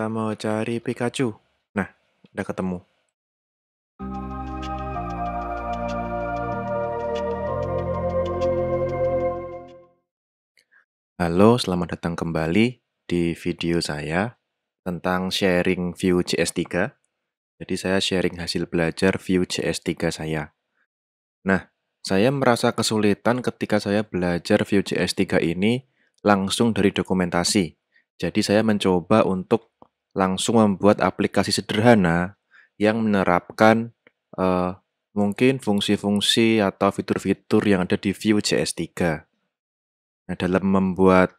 Kita mau cari Pikachu. Nah, udah ketemu. Halo, selamat datang kembali di video saya tentang sharing view CS3. Jadi saya sharing hasil belajar view CS3 saya. Nah, saya merasa kesulitan ketika saya belajar view CS3 ini langsung dari dokumentasi. Jadi saya mencoba untuk langsung membuat aplikasi sederhana yang menerapkan uh, mungkin fungsi-fungsi atau fitur-fitur yang ada di Vue.js 3. Nah, dalam membuat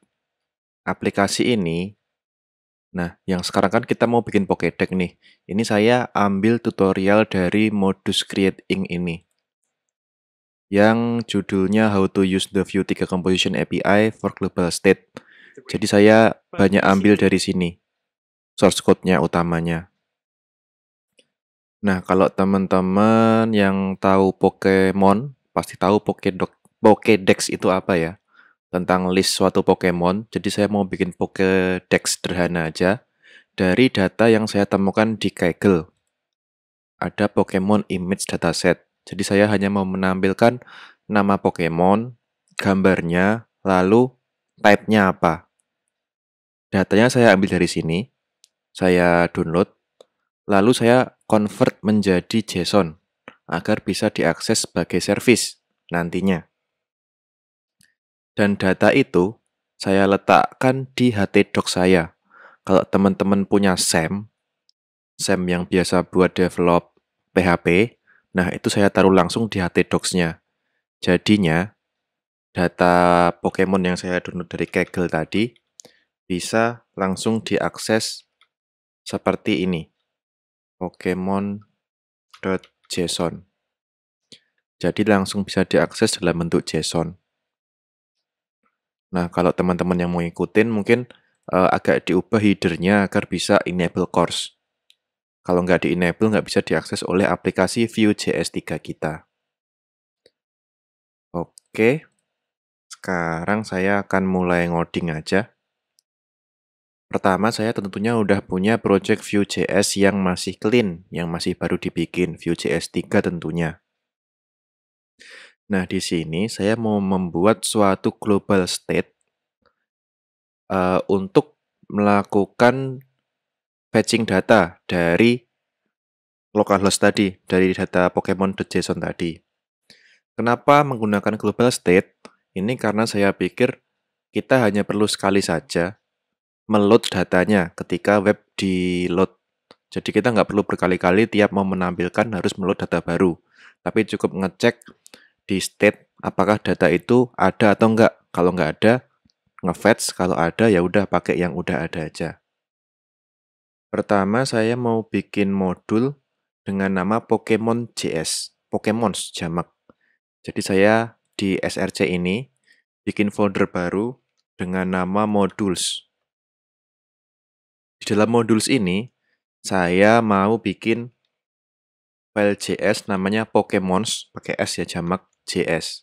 aplikasi ini, nah, yang sekarang kan kita mau bikin Pokédex nih. Ini saya ambil tutorial dari modus creating ini. Yang judulnya How to use the Vue 3 Composition API for Global State. Jadi saya banyak ambil dari sini source code-nya utamanya. Nah, kalau teman-teman yang tahu Pokemon, pasti tahu Pokédex Pokedex itu apa ya? Tentang list suatu Pokemon. Jadi saya mau bikin Pokedex sederhana aja dari data yang saya temukan di Kaggle. Ada Pokemon Image Dataset. Jadi saya hanya mau menampilkan nama Pokemon, gambarnya, lalu type-nya apa. Datanya saya ambil dari sini, saya download, lalu saya convert menjadi JSON agar bisa diakses sebagai service nantinya. Dan data itu saya letakkan di HTDoc saya. Kalau teman-teman punya sem, sem yang biasa buat develop PHP, nah itu saya taruh langsung di HTDocs-nya. Jadinya, data Pokemon yang saya download dari Kaggle tadi bisa langsung diakses seperti ini. Pokemon.json. Jadi langsung bisa diakses dalam bentuk JSON. Nah, kalau teman-teman yang mau ikutin mungkin uh, agak diubah headernya agar bisa enable course. Kalau nggak di-enable, nggak bisa diakses oleh aplikasi Vue.js 3 kita. Oke, sekarang saya akan mulai ngoding aja. Pertama, saya tentunya udah punya project Vue.js yang masih clean, yang masih baru dibikin, Vue.js 3 tentunya. Nah, di sini saya mau membuat suatu global state uh, untuk melakukan fetching data dari localhost tadi, dari data Pokemon Pokemon.json tadi. Kenapa menggunakan global state? Ini karena saya pikir kita hanya perlu sekali saja meload datanya ketika web di load. Jadi kita nggak perlu berkali-kali tiap mau menampilkan harus meload data baru. Tapi cukup ngecek di state apakah data itu ada atau nggak Kalau nggak ada, ngefetch. Kalau ada, ya udah pakai yang udah ada aja. Pertama, saya mau bikin modul dengan nama Pokemon JS. Pokemons jamak. Jadi saya di SRC ini bikin folder baru dengan nama modules. Di dalam modul ini, saya mau bikin file JS namanya Pokemons, pakai S ya, jamak JS.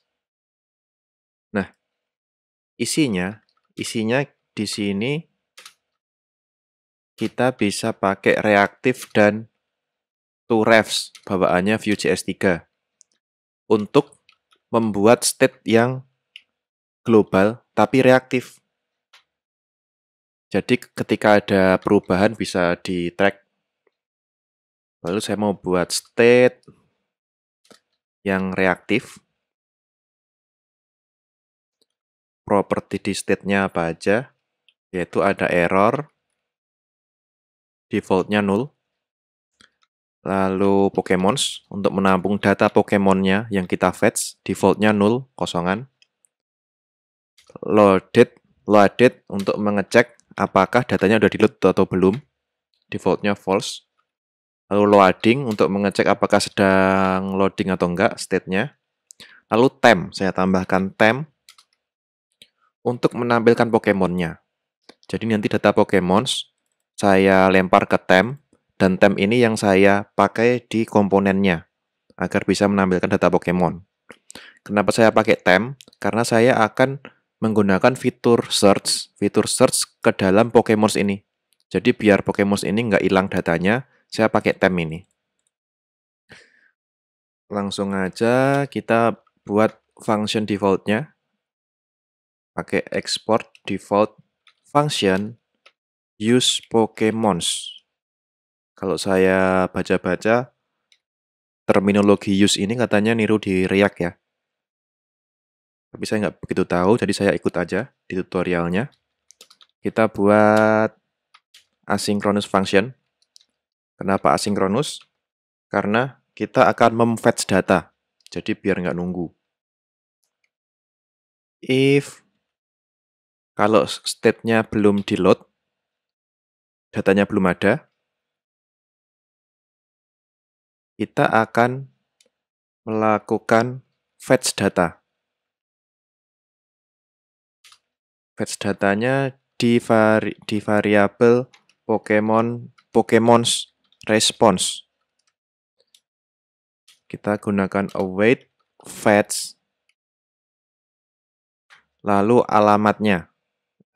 Nah, isinya, isinya di sini kita bisa pakai reaktif dan to refs bawaannya Vue.js 3 untuk membuat state yang global tapi reaktif. Jadi ketika ada perubahan bisa di track. Lalu saya mau buat state yang reaktif. Properti di state-nya apa aja, yaitu ada error, defaultnya null, lalu Pokemons untuk menampung data Pokemon-nya yang kita fetch, defaultnya null, kosongan, loaded, loaded untuk mengecek apakah datanya sudah di-load atau belum. Defaultnya false. Lalu loading untuk mengecek apakah sedang loading atau enggak state-nya. Lalu temp, saya tambahkan temp untuk menampilkan Pokemon-nya. Jadi nanti data Pokemon saya lempar ke temp dan temp ini yang saya pakai di komponennya agar bisa menampilkan data Pokemon. Kenapa saya pakai temp? Karena saya akan menggunakan fitur search, fitur search ke dalam Pokemon ini. Jadi biar Pokemon ini nggak hilang datanya, saya pakai tem ini. Langsung aja kita buat function defaultnya. Pakai export default function use Pokemons. Kalau saya baca-baca, terminologi use ini katanya niru di React ya. Tapi saya nggak begitu tahu, jadi saya ikut aja di tutorialnya. Kita buat asynchronous function. Kenapa asynchronous? Karena kita akan memfetch data. Jadi biar nggak nunggu. If kalau state-nya belum di-load, datanya belum ada, kita akan melakukan fetch data. fetch datanya di vari di variabel Pokemon Pokemon's response. Kita gunakan await fetch lalu alamatnya.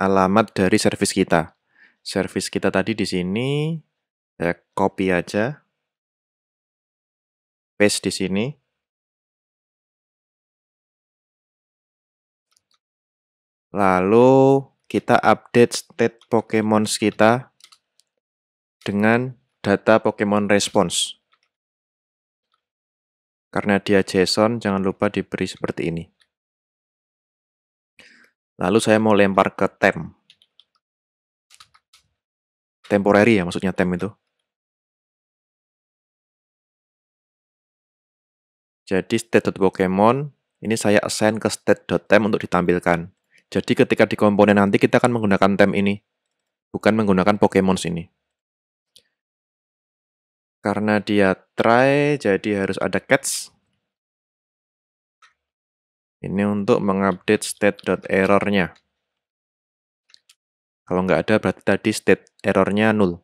Alamat dari service kita. Service kita tadi di sini saya copy aja paste di sini Lalu kita update state Pokemon kita dengan data Pokemon response. Karena dia JSON, jangan lupa diberi seperti ini. Lalu saya mau lempar ke temp. Temporary ya maksudnya temp itu. Jadi state.pokemon ini saya assign ke state.tem untuk ditampilkan. Jadi ketika di komponen nanti kita akan menggunakan tem ini, bukan menggunakan Pokemon sini. Karena dia try, jadi harus ada catch. Ini untuk mengupdate state.errornya. Kalau nggak ada, berarti tadi state errornya 0.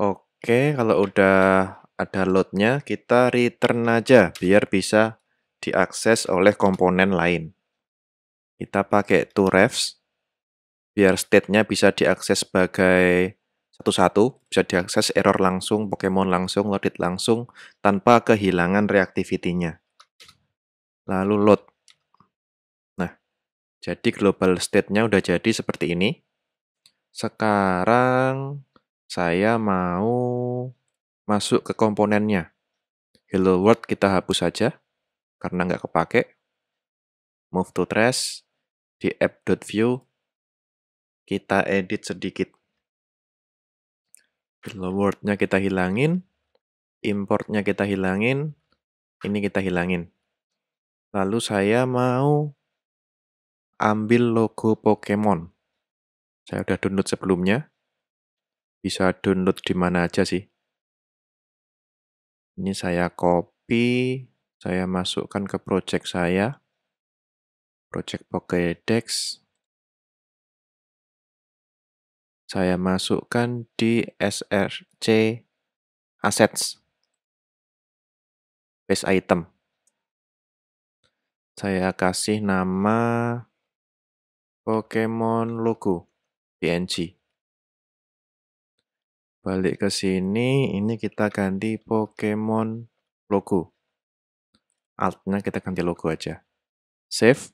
Oke, kalau udah ada loadnya, kita return aja biar bisa diakses oleh komponen lain. Kita pakai refs biar state-nya bisa diakses sebagai satu-satu, bisa diakses error langsung, Pokemon langsung, loaded langsung, tanpa kehilangan reactivity-nya. Lalu load. Nah, jadi global state-nya udah jadi seperti ini. Sekarang saya mau masuk ke komponennya. Hello World kita hapus saja, karena nggak kepake. Move to trash, di app.view, kita edit sedikit. Hello World-nya kita hilangin, import-nya kita hilangin, ini kita hilangin. Lalu saya mau ambil logo Pokemon. Saya udah download sebelumnya. Bisa download di mana aja sih. Ini saya copy, saya masukkan ke project saya. Project Pokédex. Saya masukkan di SRC Assets. Base item. Saya kasih nama Pokemon logo PNG. Balik ke sini, ini kita ganti Pokemon logo. Altnya kita ganti logo aja. Save.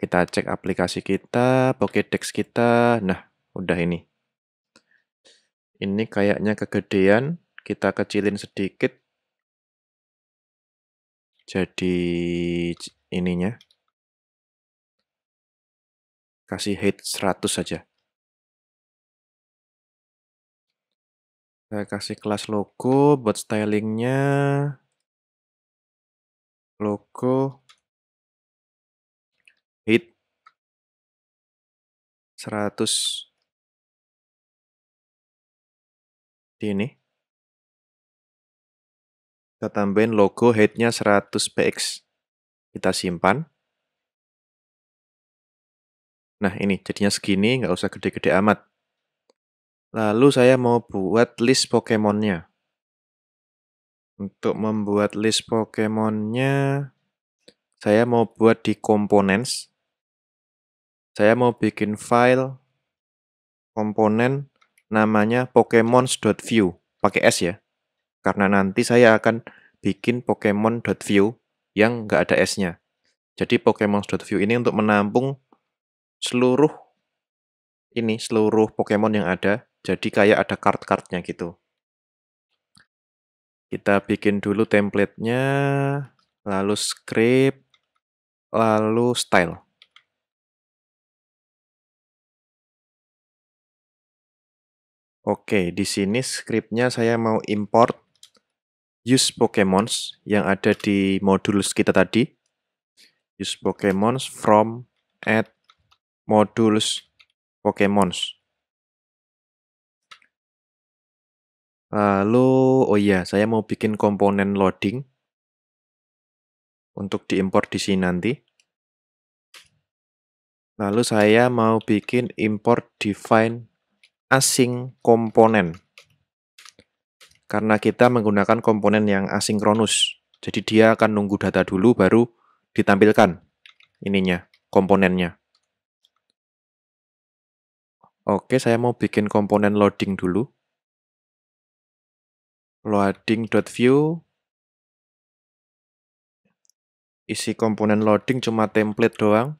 Kita cek aplikasi kita, Pokédex kita. Nah, udah ini. Ini kayaknya kegedean. Kita kecilin sedikit. Jadi ininya. Kasih height 100 saja. Saya kasih kelas logo buat stylingnya. Logo hit 100 di ini. Kita tambahin logo headnya 100 px. Kita simpan. Nah ini jadinya segini, nggak usah gede-gede amat. Lalu saya mau buat list Pokemon-nya. Untuk membuat list Pokemon-nya, saya mau buat di Components. Saya mau bikin file komponen namanya pokemons.view, pakai S ya. Karena nanti saya akan bikin pokemon.view yang nggak ada S-nya. Jadi pokemons.view ini untuk menampung seluruh ini seluruh Pokemon yang ada jadi kayak ada card-cardnya gitu. Kita bikin dulu templatenya, lalu script, lalu style. Oke, di sini scriptnya saya mau import use Pokemons yang ada di modul kita tadi. Use Pokemons from add modules Pokemons. Lalu, oh iya, saya mau bikin komponen loading untuk diimpor di sini nanti. Lalu saya mau bikin import define async komponen. Karena kita menggunakan komponen yang asinkronus. Jadi dia akan nunggu data dulu baru ditampilkan ininya, komponennya. Oke, saya mau bikin komponen loading dulu. Loading View isi komponen loading cuma template doang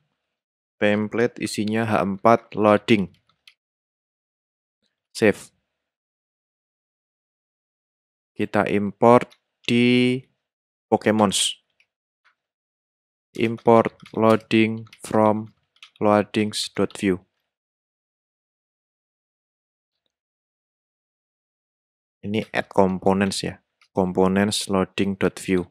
template isinya H4 loading save kita import di Pokemons import loading from loadings.view ini add components ya components loading view.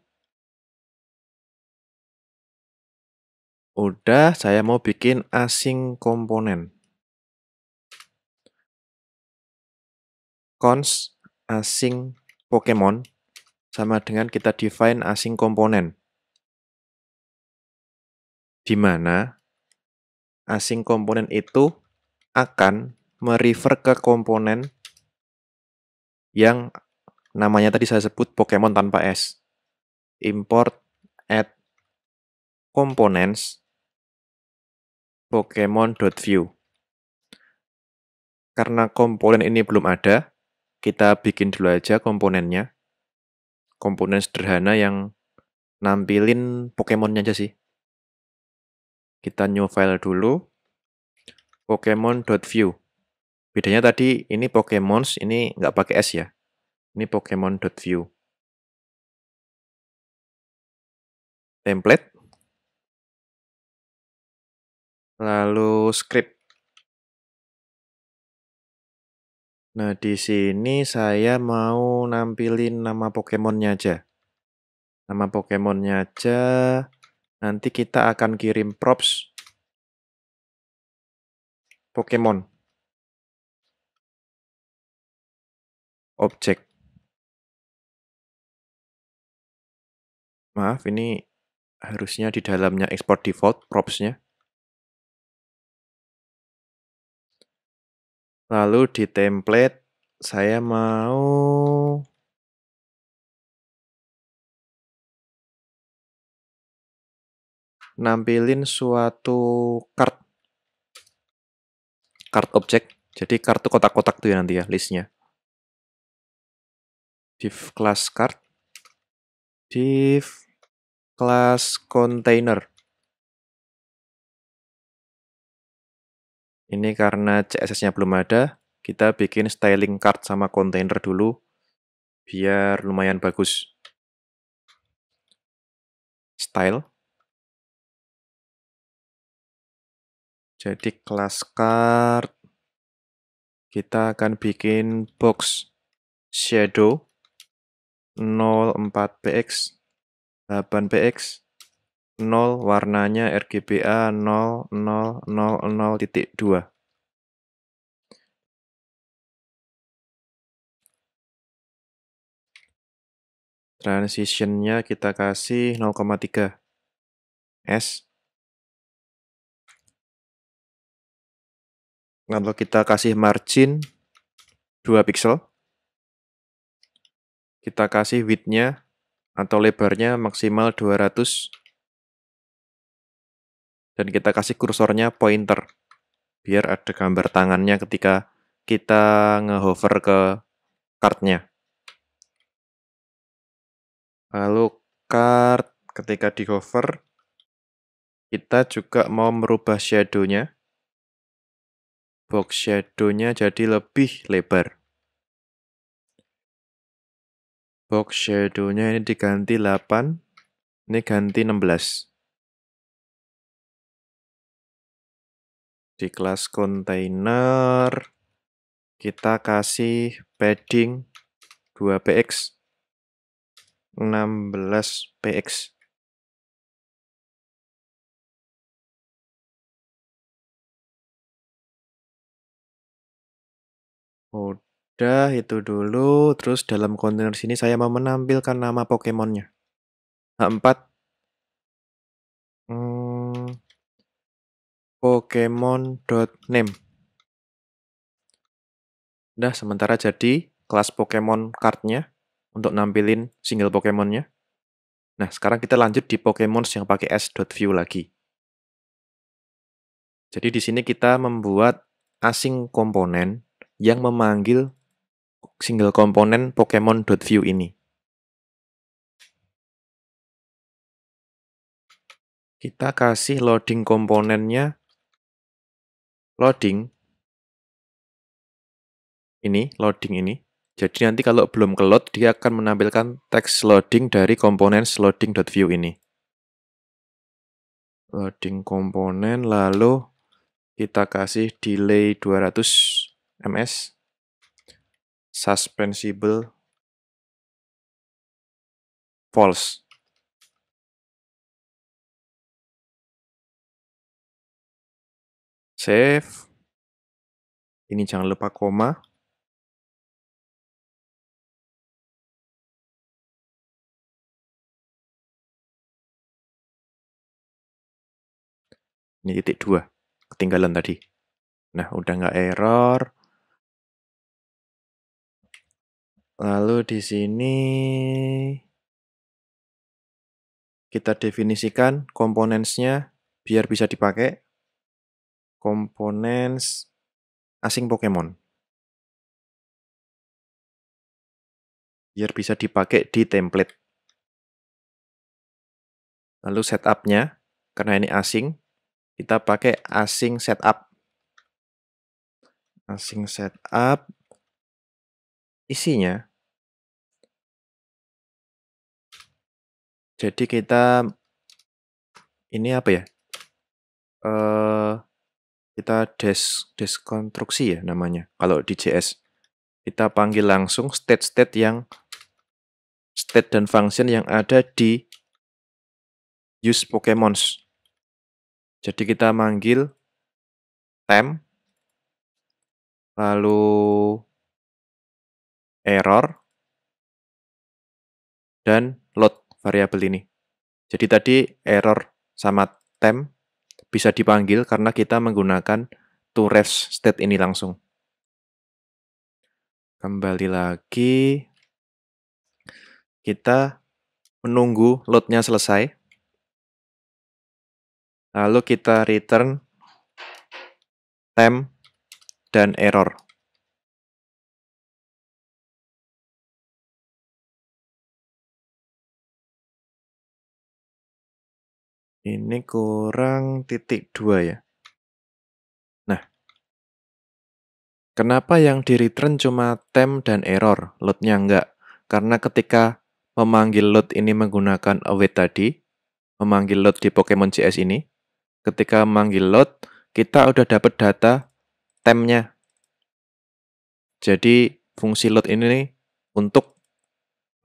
udah saya mau bikin async component. cons async Pokemon sama dengan kita define async component. di mana async komponen itu akan merefer ke komponen yang namanya tadi saya sebut Pokemon tanpa S. Import add components pokemon.view. Karena komponen ini belum ada, kita bikin dulu aja komponennya. Komponen sederhana yang nampilin Pokemon-nya aja sih. Kita new file dulu, pokemon.view. Bedanya tadi ini Pokemons, ini nggak pakai S ya. Ini pokemon. Pokemon.view. Template. Lalu script. Nah, di sini saya mau nampilin nama Pokemon-nya aja. Nama Pokemon-nya aja. Nanti kita akan kirim props Pokemon. objek. Maaf, ini harusnya di dalamnya export default props-nya. Lalu di template saya mau nampilin suatu card card object. Jadi kartu kotak-kotak tuh ya nanti ya listnya div class card div class container ini karena CSS-nya belum ada kita bikin styling card sama container dulu biar lumayan bagus style jadi kelas card kita akan bikin box shadow 04px 8px 0 warnanya RGBA 0000.2 Transitionnya kita kasih 0,3 S. Lalu kita kasih margin 2 pixel kita kasih widthnya atau lebarnya maksimal 200 dan kita kasih kursornya pointer biar ada gambar tangannya ketika kita ngehover ke cardnya lalu card ketika di hover kita juga mau merubah shadownya box shadownya jadi lebih lebar box shadow-nya ini diganti 8, ini ganti 16. Di kelas container, kita kasih padding 2px, 16px. Oh, Udah itu dulu, terus dalam kontainer sini saya mau menampilkan nama Pokemon-nya. H4. Hmm, name. Udah, sementara jadi kelas Pokemon card-nya untuk nampilin single Pokemon-nya. Nah, sekarang kita lanjut di Pokemon yang pakai S view lagi. Jadi di sini kita membuat asing komponen yang memanggil single komponen Pokemon.view ini. Kita kasih loading komponennya loading ini, loading ini. Jadi nanti kalau belum ke load, dia akan menampilkan teks loading dari komponen loading.view ini. Loading komponen, lalu kita kasih delay 200 ms suspensible false. Save. Ini jangan lupa koma. Ini titik dua, ketinggalan tadi. Nah, udah nggak error. Lalu di sini kita definisikan komponensnya biar bisa dipakai. Komponen asing Pokemon. Biar bisa dipakai di template. Lalu setupnya, karena ini asing, kita pakai asing setup. Asing setup isinya Jadi kita ini apa ya? Eh, kita des deskonstruksi ya namanya. Kalau di JS kita panggil langsung state-state yang state dan function yang ada di use Pokemons. Jadi kita manggil temp lalu error dan variabel ini. Jadi tadi error sama temp bisa dipanggil karena kita menggunakan to ref state ini langsung. Kembali lagi, kita menunggu loadnya selesai. Lalu kita return temp dan error. Ini kurang titik dua ya. Nah, kenapa yang di return cuma temp dan error, loadnya enggak? Karena ketika memanggil load ini menggunakan await tadi, memanggil load di Pokemon CS ini, ketika memanggil load, kita udah dapat data temnya. Jadi, fungsi load ini untuk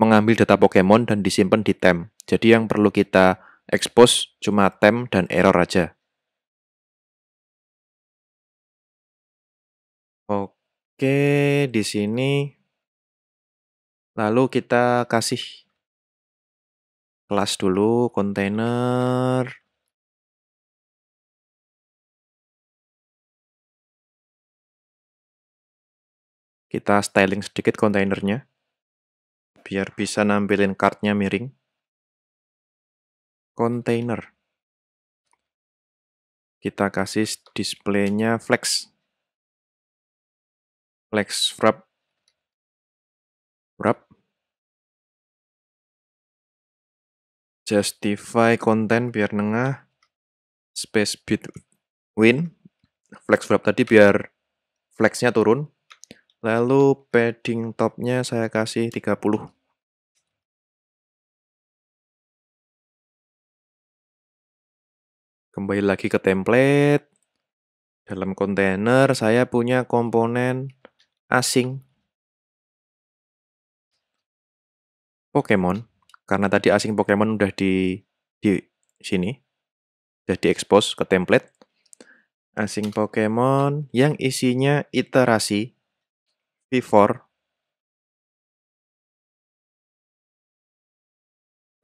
mengambil data Pokemon dan disimpan di temp. Jadi yang perlu kita expose cuma temp dan error aja. Oke, di sini lalu kita kasih kelas dulu container. kita styling sedikit kontainernya biar bisa nampilin cardnya miring container. Kita kasih displaynya flex. Flex wrap. Wrap. Justify content biar nengah. Space between. Flex wrap tadi biar flexnya turun. Lalu padding topnya saya kasih 30. Kembali lagi ke template. Dalam kontainer saya punya komponen asing Pokemon. Karena tadi asing Pokemon udah di di sini. Udah diekspos ke template. Asing Pokemon yang isinya iterasi V4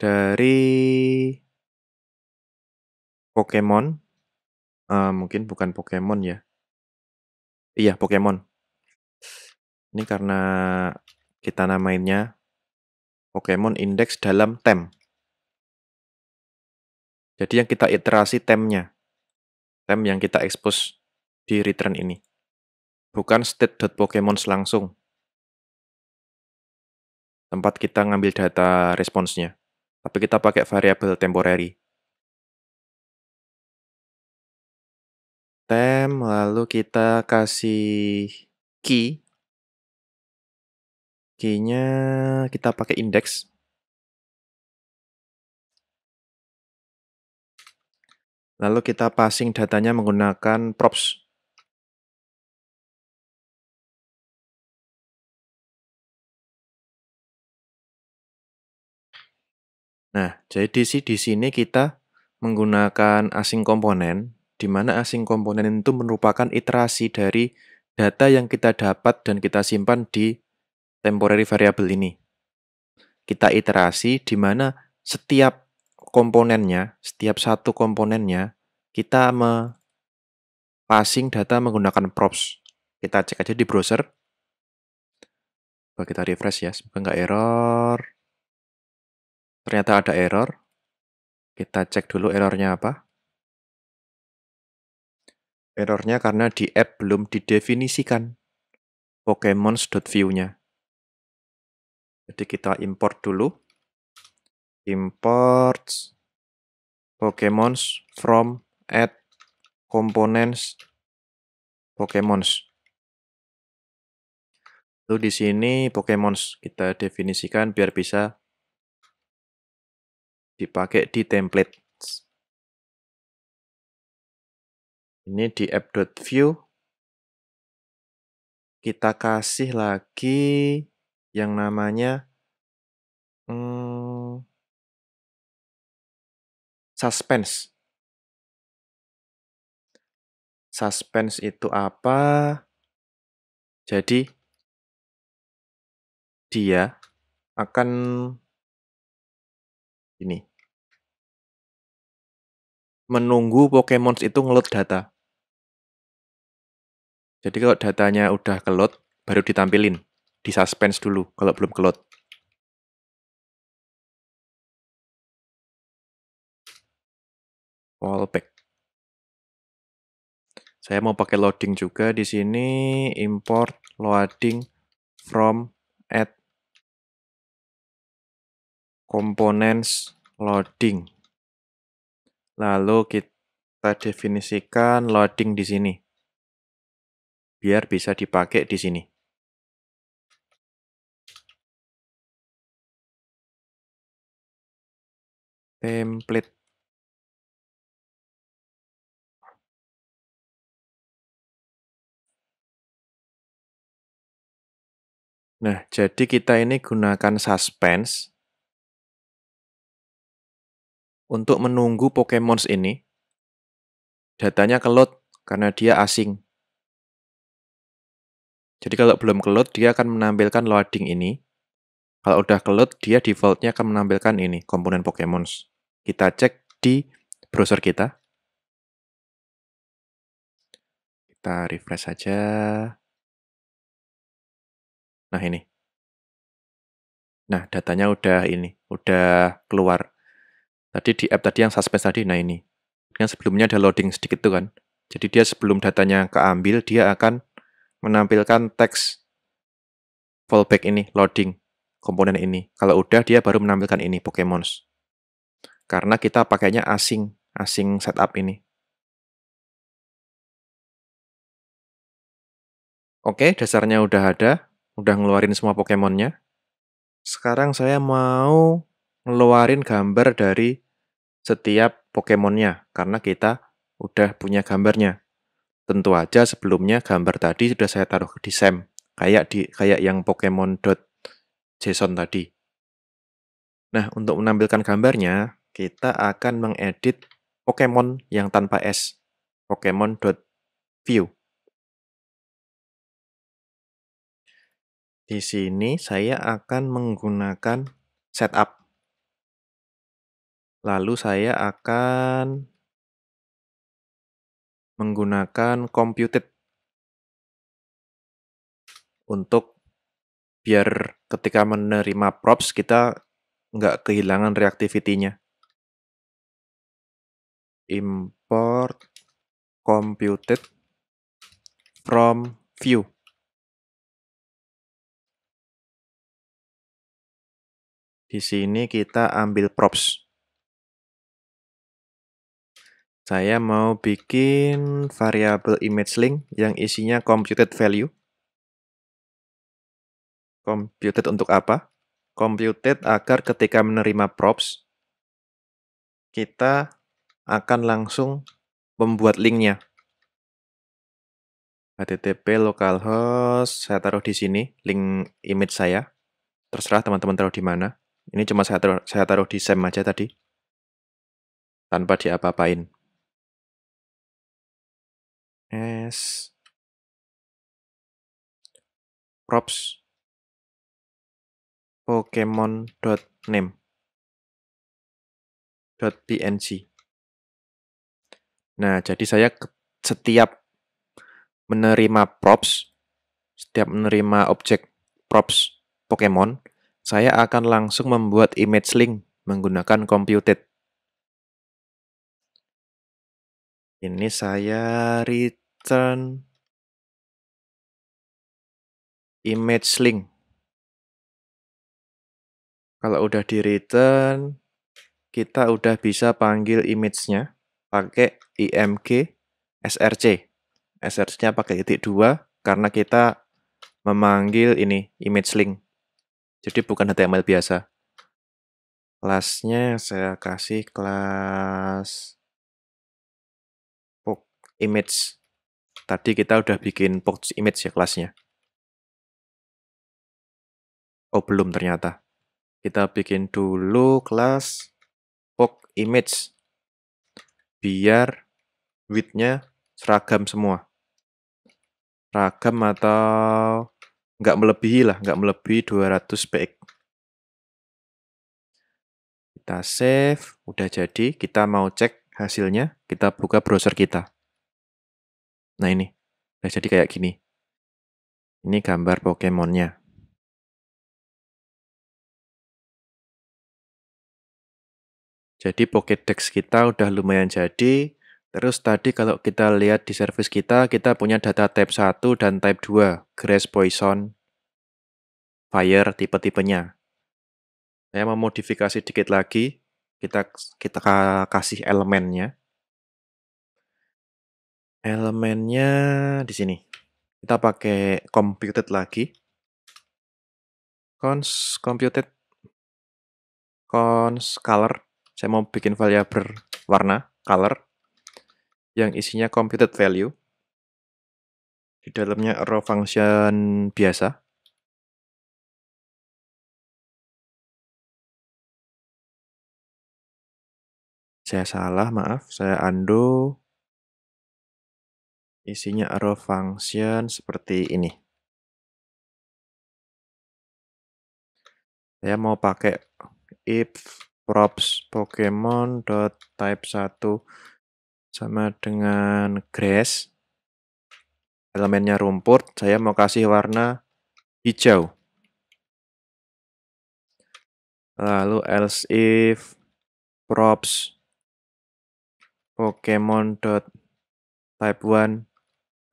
dari Pokemon, uh, mungkin bukan Pokemon ya? Iya, Pokemon. Ini karena kita namainnya Pokemon Index dalam TEM. Jadi yang kita iterasi temnya, TEM yang kita expose di return ini, bukan state.pokemon langsung. Tempat kita ngambil data responsnya, tapi kita pakai variabel temporary. Tem, lalu kita kasih key. Key-nya kita pakai index, Lalu kita passing datanya menggunakan props. Nah, jadi sih di sini kita menggunakan async komponen di mana asing komponen itu merupakan iterasi dari data yang kita dapat dan kita simpan di temporary variable ini. Kita iterasi di mana setiap komponennya, setiap satu komponennya, kita me passing data menggunakan props. Kita cek aja di browser. kita refresh ya, semoga nggak error. Ternyata ada error. Kita cek dulu errornya apa. Errornya karena di app belum didefinisikan pokemons.view-nya. Jadi kita import dulu. Import pokemons from add components pokemons. Lalu di sini pokemons kita definisikan biar bisa dipakai di template. ini di app.view kita kasih lagi yang namanya hmm, suspense. Suspense itu apa? Jadi dia akan ini menunggu Pokemon itu ngeload data. Jadi kalau datanya udah kelot, baru ditampilin. di suspense dulu kalau belum kelot. Fallback. Saya mau pakai loading juga di sini import loading from add components loading. Lalu kita definisikan loading di sini biar bisa dipakai di sini. Template. Nah, jadi kita ini gunakan suspense untuk menunggu Pokemons ini datanya ke load karena dia asing. Jadi kalau belum ke dia akan menampilkan loading ini. Kalau udah ke dia defaultnya akan menampilkan ini, komponen Pokemon. Kita cek di browser kita. Kita refresh saja. Nah ini. Nah datanya udah ini, udah keluar. Tadi di app tadi yang suspense tadi, nah ini. Yang sebelumnya ada loading sedikit tuh kan. Jadi dia sebelum datanya keambil, dia akan menampilkan teks fallback ini, loading komponen ini. Kalau udah dia baru menampilkan ini Pokemons. Karena kita pakainya asing, asing setup ini. Oke, dasarnya udah ada, udah ngeluarin semua Pokemonnya. Sekarang saya mau ngeluarin gambar dari setiap Pokemonnya, karena kita udah punya gambarnya. Tentu aja sebelumnya gambar tadi sudah saya taruh di sem kayak di kayak yang pokemon.json tadi. Nah, untuk menampilkan gambarnya, kita akan mengedit Pokemon yang tanpa S, pokemon. pokemon.view. Di sini saya akan menggunakan setup. Lalu saya akan menggunakan computed untuk biar ketika menerima props kita nggak kehilangan reaktivitinya. Import computed from view. Di sini kita ambil props. Saya mau bikin variabel image link yang isinya computed value. Computed untuk apa? Computed agar ketika menerima props, kita akan langsung membuat linknya. HTTP localhost, saya taruh di sini, link image saya. Terserah teman-teman taruh di mana. Ini cuma saya taruh, saya taruh di SEM aja tadi. Tanpa diapa-apain as props dot .png Nah, jadi saya setiap menerima props, setiap menerima objek props Pokemon, saya akan langsung membuat image link menggunakan computed. Ini saya return image link. Kalau udah di return, kita udah bisa panggil image-nya pakai img src. SRC-nya pakai titik 2 karena kita memanggil ini image link. Jadi bukan HTML biasa. Kelasnya saya kasih kelas image. Tadi kita udah bikin box image ya kelasnya. Oh belum ternyata. Kita bikin dulu kelas box image. Biar width-nya seragam semua. Seragam atau nggak melebihi lah, nggak melebihi 200 px. Kita save, udah jadi. Kita mau cek hasilnya, kita buka browser kita. Nah ini, udah jadi kayak gini. Ini gambar Pokemon-nya Jadi Pokédex kita udah lumayan jadi. Terus tadi kalau kita lihat di service kita, kita punya data type 1 dan type 2, grass poison, fire tipe-tipenya. Saya mau modifikasi dikit lagi. Kita kita kasih elemennya. Elemennya di sini. Kita pakai computed lagi. Cons computed cons color. Saya mau bikin variable warna color yang isinya computed value. Di dalamnya arrow function biasa. Saya salah, maaf. Saya undo isinya arrow function seperti ini. Saya mau pakai if props pokemon dot type 1 sama dengan grass elemennya rumput saya mau kasih warna hijau lalu else if props pokemon dot type 1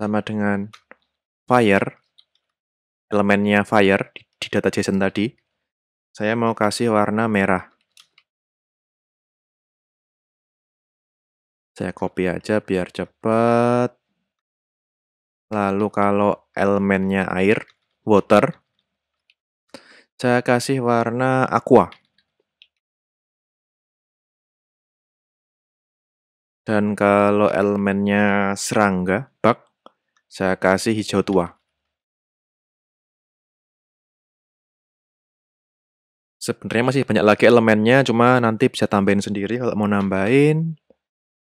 sama dengan fire, elemennya fire di, di data JSON tadi, saya mau kasih warna merah. Saya copy aja biar cepat. Lalu kalau elemennya air, water, saya kasih warna aqua. Dan kalau elemennya serangga, bug, saya kasih hijau tua. Sebenarnya masih banyak lagi elemennya, cuma nanti bisa tambahin sendiri kalau mau nambahin.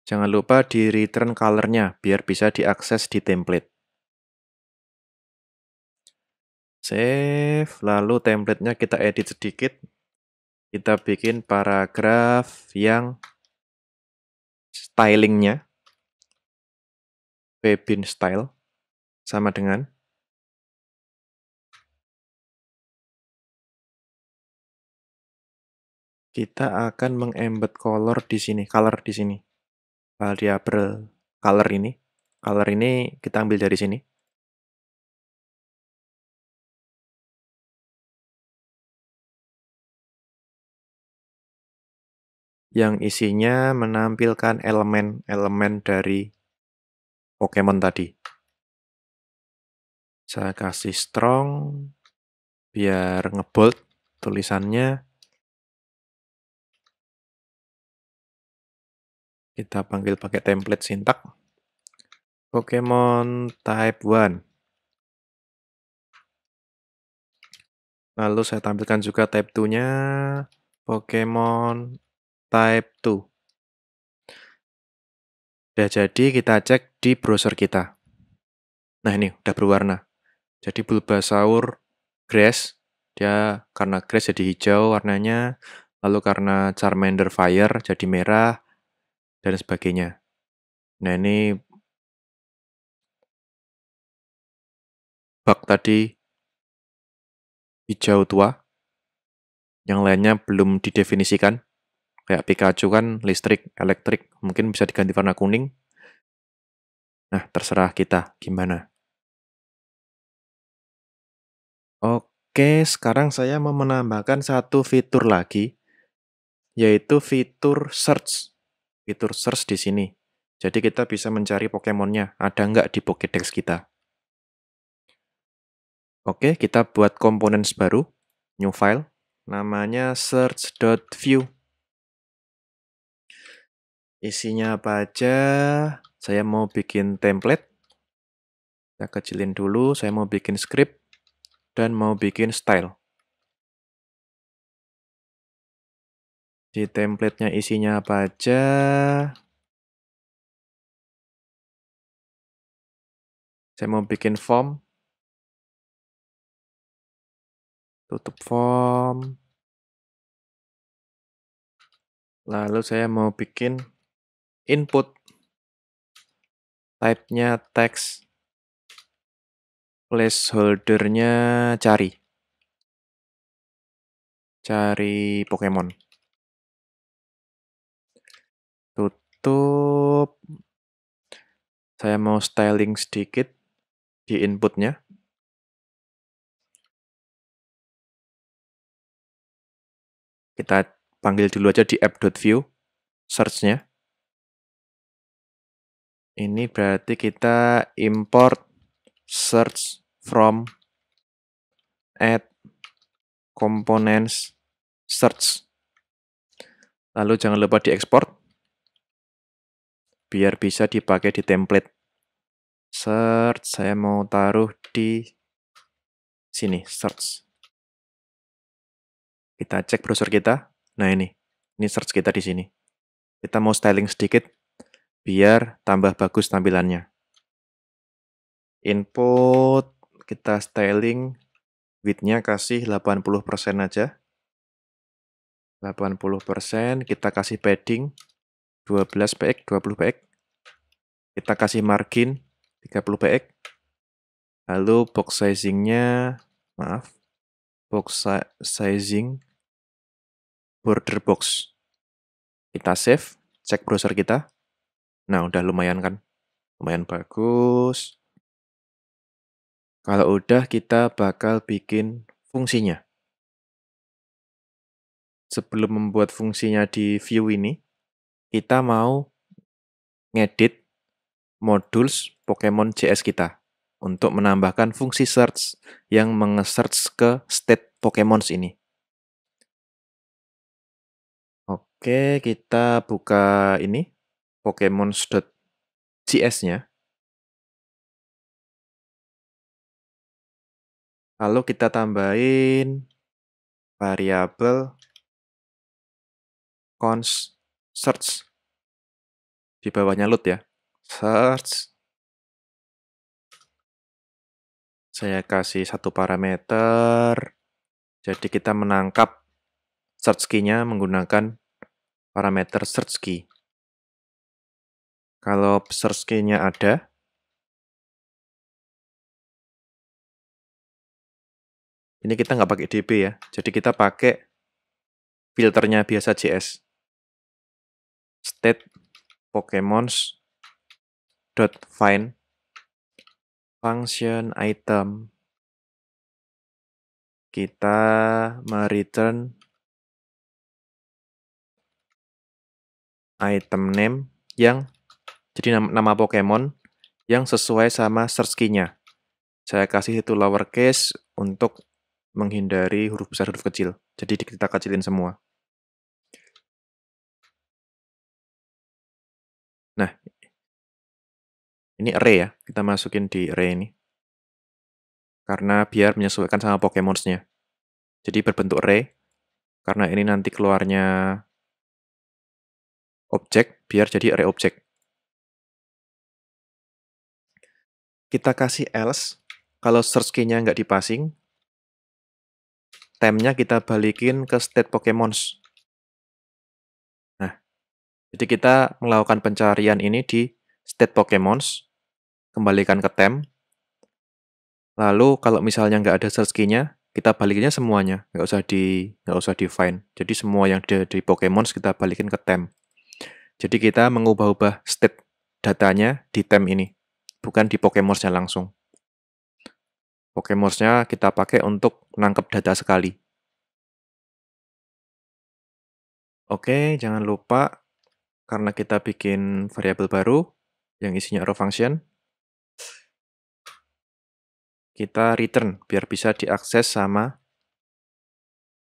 Jangan lupa di return color-nya biar bisa diakses di template. Save, lalu templatenya kita edit sedikit. Kita bikin paragraf yang stylingnya Webin style sama dengan kita akan mengembed color di sini, color di sini. Variable color ini, color ini kita ambil dari sini. Yang isinya menampilkan elemen-elemen dari Pokemon tadi. Saya kasih strong biar ngebold tulisannya. Kita panggil pakai template sintak. Pokemon type 1. Lalu saya tampilkan juga type 2-nya Pokemon type 2. Udah jadi kita cek di browser kita. Nah ini udah berwarna. Jadi bulbasaur grass, dia karena grass jadi hijau warnanya, lalu karena Charmander fire jadi merah, dan sebagainya. Nah ini bak tadi hijau tua, yang lainnya belum didefinisikan. Kayak Pikachu kan listrik, elektrik, mungkin bisa diganti warna kuning. Nah, terserah kita gimana. Oke, sekarang saya mau menambahkan satu fitur lagi, yaitu fitur search. Fitur search di sini. Jadi kita bisa mencari Pokemon-nya, ada nggak di Pokédex kita. Oke, kita buat komponen baru, new file, namanya search.view. Isinya apa aja, saya mau bikin template. Saya kecilin dulu, saya mau bikin script dan mau bikin style. Di templatenya isinya apa aja? Saya mau bikin form. Tutup form. Lalu saya mau bikin input. Type-nya text placeholder-nya cari. Cari Pokemon. Tutup. Saya mau styling sedikit di inputnya. Kita panggil dulu aja di app.view search-nya. Ini berarti kita import search from add components search. Lalu jangan lupa diekspor biar bisa dipakai di template. Search saya mau taruh di sini, search. Kita cek browser kita. Nah ini, ini search kita di sini. Kita mau styling sedikit biar tambah bagus tampilannya. Input kita styling width-nya kasih 80% aja. 80% kita kasih padding 12 px 20 px. Kita kasih margin 30 px. Lalu box sizing-nya maaf. Box sizing border box. Kita save, cek browser kita. Nah, udah lumayan kan? Lumayan bagus. Kalau udah, kita bakal bikin fungsinya. Sebelum membuat fungsinya di view ini, kita mau ngedit modules Pokemon CS kita untuk menambahkan fungsi search yang menge-search ke state Pokemon ini. Oke, kita buka ini Pokemon.js-nya. Lalu kita tambahin variabel cons search di bawahnya loot ya. Search saya kasih satu parameter. Jadi kita menangkap search key-nya menggunakan parameter search key. Kalau search key-nya ada, Ini kita nggak pakai DB ya. Jadi kita pakai filternya biasa JS. State Pokemons dot find function item kita return item name yang jadi nama, nama Pokemon yang sesuai sama search key-nya. Saya kasih itu lowercase untuk menghindari huruf besar huruf kecil. Jadi kita kecilin semua. Nah, ini array ya. Kita masukin di array ini. Karena biar menyesuaikan sama Pokemon-nya. Jadi berbentuk array. Karena ini nanti keluarnya objek, biar jadi array objek. Kita kasih else, kalau search key-nya nggak dipasing, temnya kita balikin ke state Pokemons. Nah, jadi kita melakukan pencarian ini di state Pokemons, kembalikan ke tem. Lalu kalau misalnya nggak ada search key-nya, kita balikinnya semuanya, nggak usah di nggak usah di find. Jadi semua yang ada di Pokemons kita balikin ke tem. Jadi kita mengubah-ubah state datanya di tem ini, bukan di Pokemonsnya langsung. Pokemorsnya kita pakai untuk menangkap data sekali. Oke, jangan lupa karena kita bikin variabel baru yang isinya arrow function, kita return biar bisa diakses sama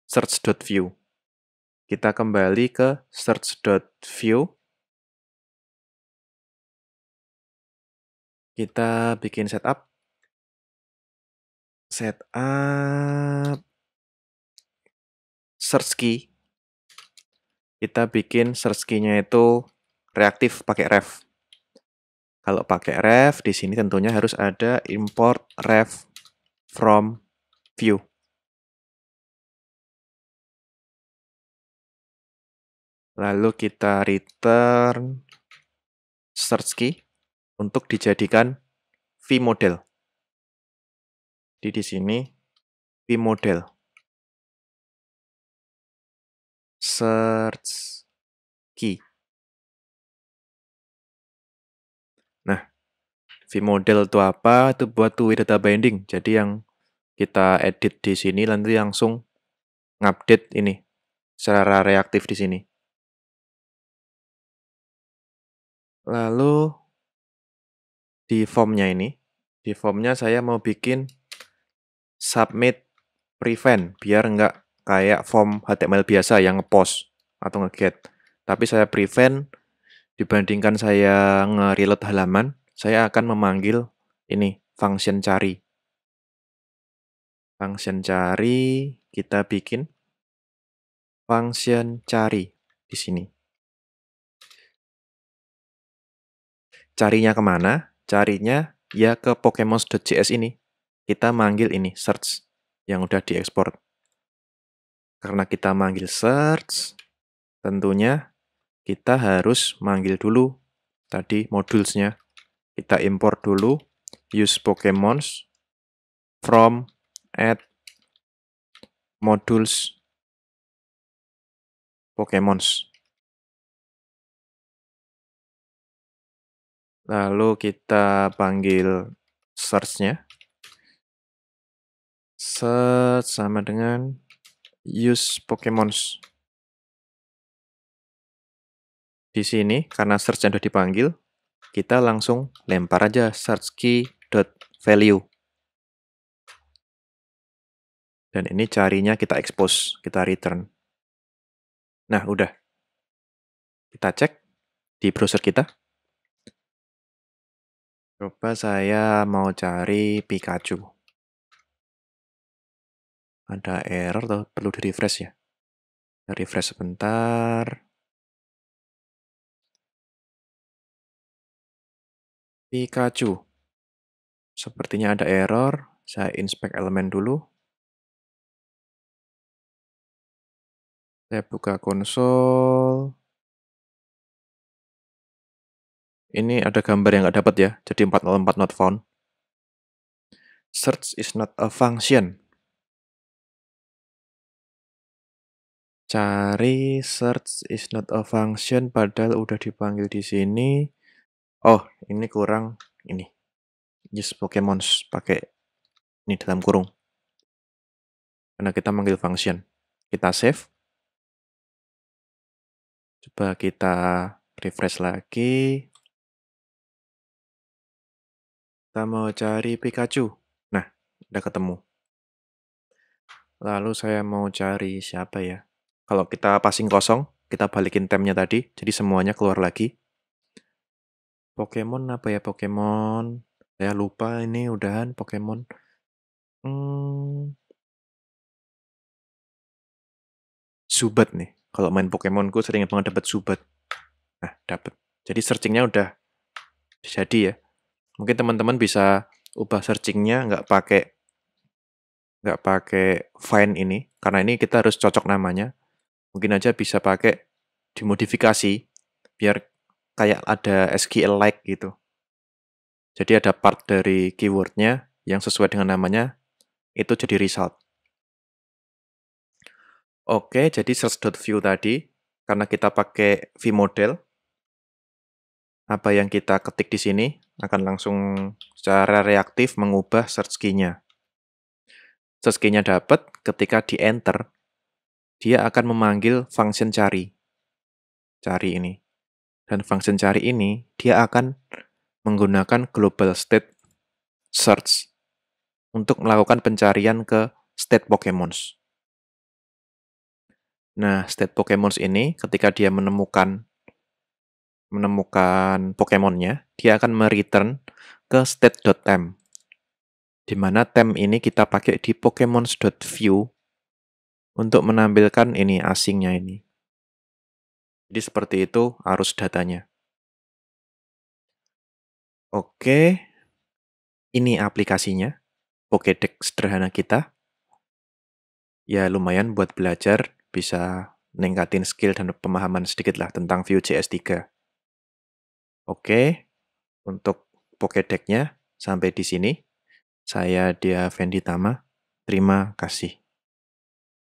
search.view. Kita kembali ke search.view. Kita bikin setup setup search key. Kita bikin search key-nya itu reaktif pakai ref. Kalau pakai ref di sini tentunya harus ada import ref from view. Lalu kita return search key untuk dijadikan v model. Jadi di sini P model. Search key. Nah, V model itu apa? Itu buat tuh data binding. Jadi yang kita edit di sini nanti langsung ngupdate ini secara reaktif di sini. Lalu di formnya ini, di formnya saya mau bikin submit prevent biar nggak kayak form HTML biasa yang ngepost atau ngeget. Tapi saya prevent dibandingkan saya nge-reload halaman, saya akan memanggil ini function cari. Function cari kita bikin function cari di sini. Carinya kemana? Carinya ya ke pokemons.js ini kita manggil ini search yang udah diekspor. Karena kita manggil search, tentunya kita harus manggil dulu tadi modulnya Kita import dulu use pokemons from add modules pokemons. Lalu kita panggil search-nya set sama dengan use pokemons di sini karena search yang sudah dipanggil kita langsung lempar aja search key dot value dan ini carinya kita expose kita return nah udah kita cek di browser kita coba saya mau cari Pikachu ada error atau perlu di refresh ya kita refresh sebentar Pikachu sepertinya ada error saya inspect elemen dulu saya buka konsol ini ada gambar yang nggak dapat ya jadi 404 not found search is not a function cari search is not a function padahal udah dipanggil di sini. Oh, ini kurang ini. Just Pokemon pakai ini dalam kurung. Karena kita manggil function. Kita save. Coba kita refresh lagi. Kita mau cari Pikachu. Nah, udah ketemu. Lalu saya mau cari siapa ya? Kalau kita passing kosong, kita balikin temnya tadi, jadi semuanya keluar lagi. Pokemon apa ya Pokemon? Saya lupa ini udahan Pokemon. Hmm. Subat nih. Kalau main Pokemon ku sering banget dapat Subat. Nah, dapat. Jadi searchingnya udah jadi ya. Mungkin teman-teman bisa ubah searchingnya nggak pakai nggak pakai find ini karena ini kita harus cocok namanya mungkin aja bisa pakai dimodifikasi biar kayak ada SQL like gitu. Jadi ada part dari keywordnya yang sesuai dengan namanya itu jadi result. Oke, jadi search.view tadi karena kita pakai v model apa yang kita ketik di sini akan langsung secara reaktif mengubah search key-nya. Search key-nya dapat ketika di enter dia akan memanggil function cari. Cari ini. Dan function cari ini, dia akan menggunakan global state search untuk melakukan pencarian ke state Pokemons. Nah, state Pokemons ini ketika dia menemukan menemukan Pokemonnya, dia akan mereturn ke state.tem Di mana tem ini kita pakai di pokemons.view untuk menampilkan ini asingnya ini. Jadi seperti itu arus datanya. Oke, ini aplikasinya, Pokédex sederhana kita. Ya lumayan buat belajar, bisa ningkatin skill dan pemahaman sedikit lah tentang Vue.js 3. Oke, untuk Pokédex-nya sampai di sini. Saya Dia Fendi Tama, terima kasih.